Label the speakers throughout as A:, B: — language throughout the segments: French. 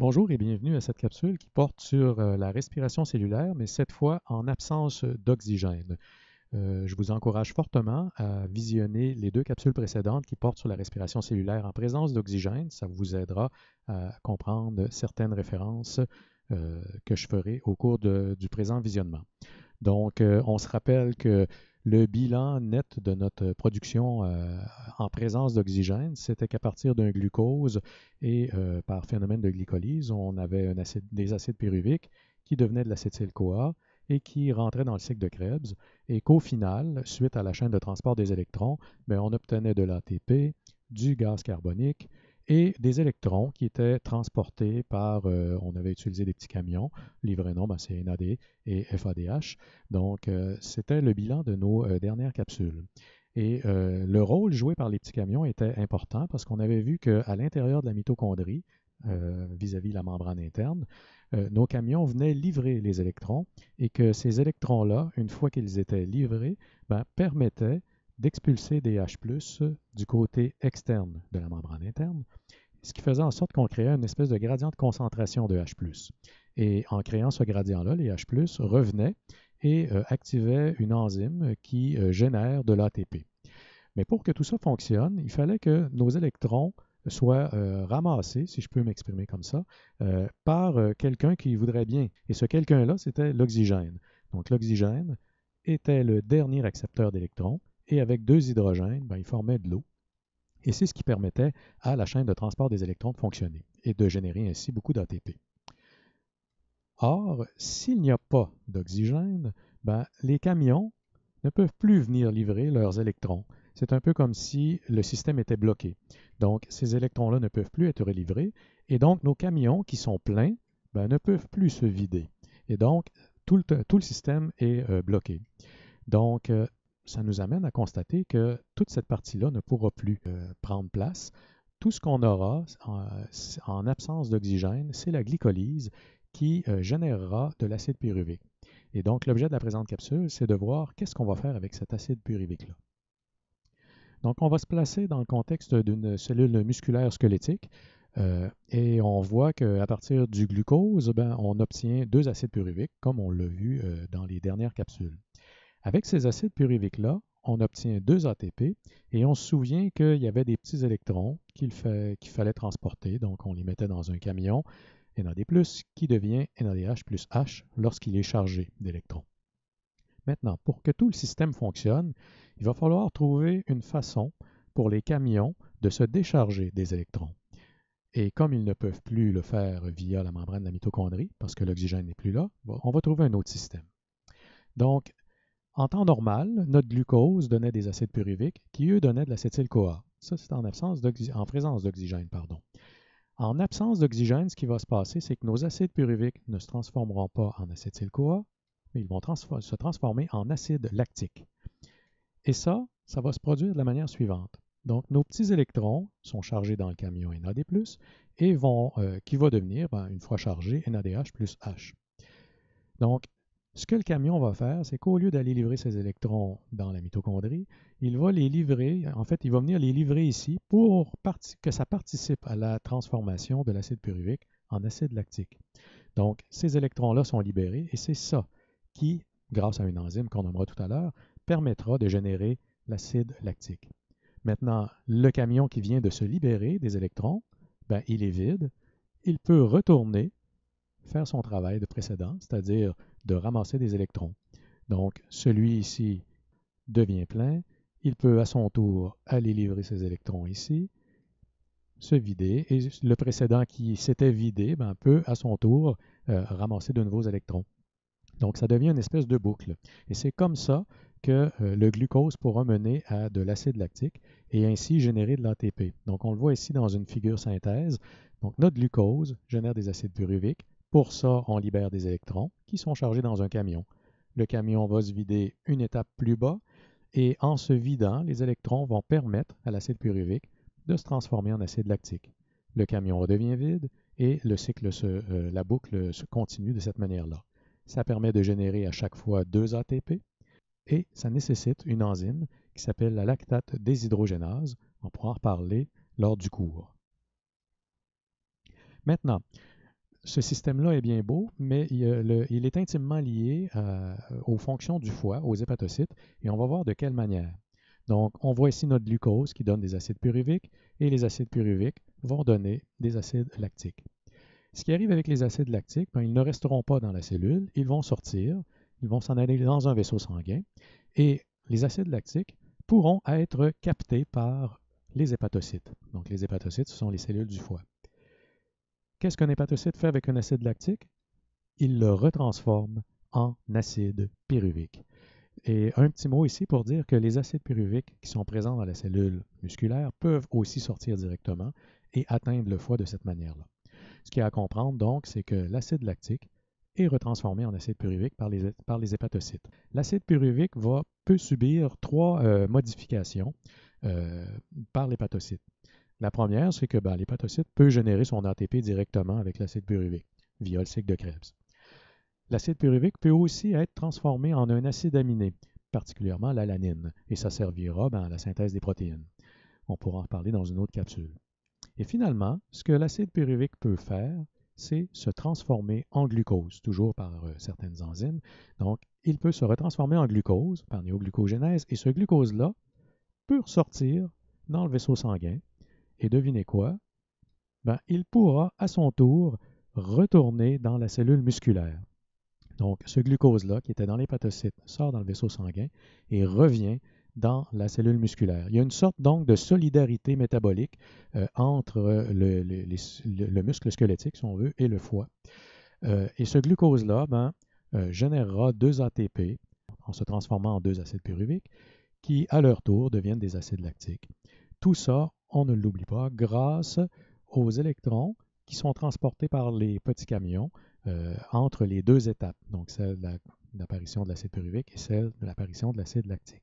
A: Bonjour et bienvenue à cette capsule qui porte sur euh, la respiration cellulaire, mais cette fois en absence d'oxygène. Euh, je vous encourage fortement à visionner les deux capsules précédentes qui portent sur la respiration cellulaire en présence d'oxygène. Ça vous aidera à comprendre certaines références euh, que je ferai au cours du présent visionnement. Donc, on se rappelle que le bilan net de notre production euh, en présence d'oxygène, c'était qu'à partir d'un glucose et euh, par phénomène de glycolyse, on avait un des acides pyruviques qui devenaient de l'acétyl-CoA et qui rentraient dans le cycle de Krebs et qu'au final, suite à la chaîne de transport des électrons, ben, on obtenait de l'ATP, du gaz carbonique, et des électrons qui étaient transportés par, euh, on avait utilisé des petits camions, livrés non, ben, c'est NAD et FADH. Donc, euh, c'était le bilan de nos euh, dernières capsules. Et le rôle joué par les petits camions était important parce qu'on avait vu qu'à l'intérieur de la mitochondrie, vis-à-vis la membrane interne, nos camions venaient livrer les électrons et que ces électrons-là, une fois qu'ils étaient livrés, ben, permettaient d'expulser des H ⁇ euh, du côté externe de la membrane interne, ce qui faisait en sorte qu'on créait une espèce de gradient de concentration de H ⁇ Et en créant ce gradient-là, les H ⁇ revenaient et euh, activaient une enzyme qui euh, génère de l'ATP. Mais pour que tout ça fonctionne, il fallait que nos électrons soient ramassés, si je peux m'exprimer comme ça, par quelqu'un qui voudrait bien. Et ce quelqu'un-là, c'était l'oxygène. Donc l'oxygène était le dernier accepteur d'électrons et avec deux hydrogènes, ben, ils formaient de l'eau. Et c'est ce qui permettait à la chaîne de transport des électrons de fonctionner et de générer ainsi beaucoup d'ATP. Or, s'il n'y a pas d'oxygène, ben, les camions ne peuvent plus venir livrer leurs électrons. C'est un peu comme si le système était bloqué. Donc, ces électrons-là ne peuvent plus être livrés et donc nos camions qui sont pleins ben, ne peuvent plus se vider. Et donc, tout le, tout le système est euh, bloqué. Donc, euh, ça nous amène à constater que toute cette partie-là ne pourra plus euh, prendre place. Tout ce qu'on aura en, absence d'oxygène, c'est la glycolyse qui euh, générera de l'acide pyruvique. Et donc, l'objet de la présente capsule, c'est de voir qu'est-ce qu'on va faire avec cet acide pyruvique-là. Donc, on va se placer dans le contexte d'une cellule musculaire squelettique euh, et on voit qu'à partir du glucose, ben, on obtient deux acides pyruviques, comme on l'a vu dans les dernières capsules. Avec ces acides puréviques là on obtient deux ATP et on se souvient qu'il y avait des petits électrons qu'il fallait transporter, donc on les mettait dans un camion, NAD+, qui devient NADH plus H lorsqu'il est chargé d'électrons. Maintenant, pour que tout le système fonctionne, il va falloir trouver une façon pour les camions de se décharger des électrons. Et comme ils ne peuvent plus le faire via la membrane de la mitochondrie, parce que l'oxygène n'est plus là, on va trouver un autre système. Donc, en temps normal, notre glucose donnait des acides pyruviques qui, eux, donnaient de l'acétyl-CoA. Ça, c'est en, présence d'oxygène. pardon. En absence d'oxygène, ce qui va se passer, c'est que nos acides pyruviques ne se transformeront pas en acétyl-CoA, mais ils vont se transformer en acide lactique. Et ça, ça va se produire de la manière suivante. Donc, nos petits électrons sont chargés dans le camion NAD+, et vont, euh, qui va devenir, ben, une fois chargé, NADH plus H. Donc, ce que le camion va faire, c'est qu'au lieu d'aller livrer ses électrons dans la mitochondrie, il va les livrer, en fait, il va venir les livrer ici pour que ça participe à la transformation de l'acide pyruvique en acide lactique. Donc, ces électrons-là sont libérés et c'est ça qui, grâce à une enzyme qu'on nommera tout à l'heure, permettra de générer l'acide lactique. Maintenant, le camion qui vient de se libérer des électrons, ben, il est vide, il peut retourner faire son travail de précédent, c'est-à-dire de ramasser des électrons. Donc, celui ici devient plein, il peut à son tour aller livrer ses électrons ici, se vider, et le précédent qui s'était vidé ben, peut à son tour euh, ramasser de nouveaux électrons. Donc, ça devient une espèce de boucle. Et c'est comme ça que euh, le glucose pourra mener à de l'acide lactique et ainsi générer de l'ATP. Donc, on le voit ici dans une figure synthèse. Donc, notre glucose génère des acides pyruviques. Pour ça, on libère des électrons qui sont chargés dans un camion. Le camion va se vider une étape plus bas et en se vidant, les électrons vont permettre à l'acide pyruvique de se transformer en acide lactique. Le camion redevient vide et le cycle euh, la boucle se continue de cette manière-là. Ça permet de générer à chaque fois deux ATP et ça nécessite une enzyme qui s'appelle la lactate déshydrogénase. On pourra en reparler lors du cours. Maintenant, ce système-là est bien beau, mais il, est intimement lié euh, aux fonctions du foie, aux hépatocytes, et on va voir de quelle manière. Donc, on voit ici notre glucose qui donne des acides pyruviques, et les acides pyruviques vont donner des acides lactiques. Ce qui arrive avec les acides lactiques, ben, ils ne resteront pas dans la cellule, ils vont sortir, ils vont s'en aller dans un vaisseau sanguin, et les acides lactiques pourront être captés par les hépatocytes. Donc, les hépatocytes, ce sont les cellules du foie. Qu'est-ce qu'un hépatocyte fait avec un acide lactique? Il le retransforme en acide pyruvique. Et un petit mot ici pour dire que les acides pyruviques qui sont présents dans la cellule musculaire peuvent aussi sortir directement et atteindre le foie de cette manière-là. Ce qu'il y a à comprendre donc, c'est que l'acide lactique est retransformé en acide pyruvique par les, hépatocytes. L'acide pyruvique peut subir trois euh, modifications euh, par l'hépatocyte. La première, c'est que ben, l'hépatocyte peut générer son ATP directement avec l'acide pyruvique via le cycle de Krebs. L'acide pyruvique peut aussi être transformé en un acide aminé, particulièrement l'alanine, et ça servira ben, à la synthèse des protéines. On pourra en reparler dans une autre capsule. Et finalement, ce que l'acide pyruvique peut faire, c'est se transformer en glucose, toujours par euh, certaines enzymes. Donc, il peut se retransformer en glucose par néoglucogénèse, et ce glucose-là peut ressortir dans le vaisseau sanguin et devinez quoi? Ben, il pourra à son tour retourner dans la cellule musculaire. Donc, ce glucose-là qui était dans l'hépatocyte sort dans le vaisseau sanguin et revient dans la cellule musculaire. Il y a une sorte donc de solidarité métabolique euh, entre euh, le, muscle squelettique, si on veut, et le foie. Euh, et ce glucose-là ben, générera deux ATP en se transformant en deux acides pyruviques qui, à leur tour, deviennent des acides lactiques. Tout ça on ne l'oublie pas, grâce aux électrons qui sont transportés par les petits camions euh, entre les deux étapes, donc celle de l'apparition de l'acide pyruvique et celle de l'apparition de l'acide lactique.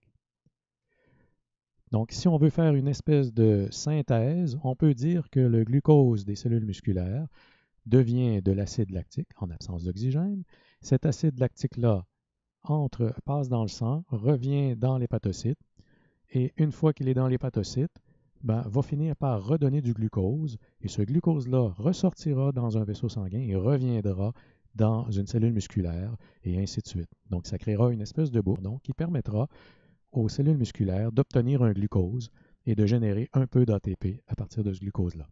A: Donc, si on veut faire une espèce de synthèse, on peut dire que le glucose des cellules musculaires devient de l'acide lactique en absence d'oxygène. Cet acide lactique-là entre, passe dans le sang, revient dans l'hépatocyte, et une fois qu'il est dans l'hépatocyte, ben, va finir par redonner du glucose et ce glucose-là ressortira dans un vaisseau sanguin et reviendra dans une cellule musculaire et ainsi de suite. Donc ça créera une espèce de bourdon qui permettra aux cellules musculaires d'obtenir un glucose et de générer un peu d'ATP à partir de ce glucose-là.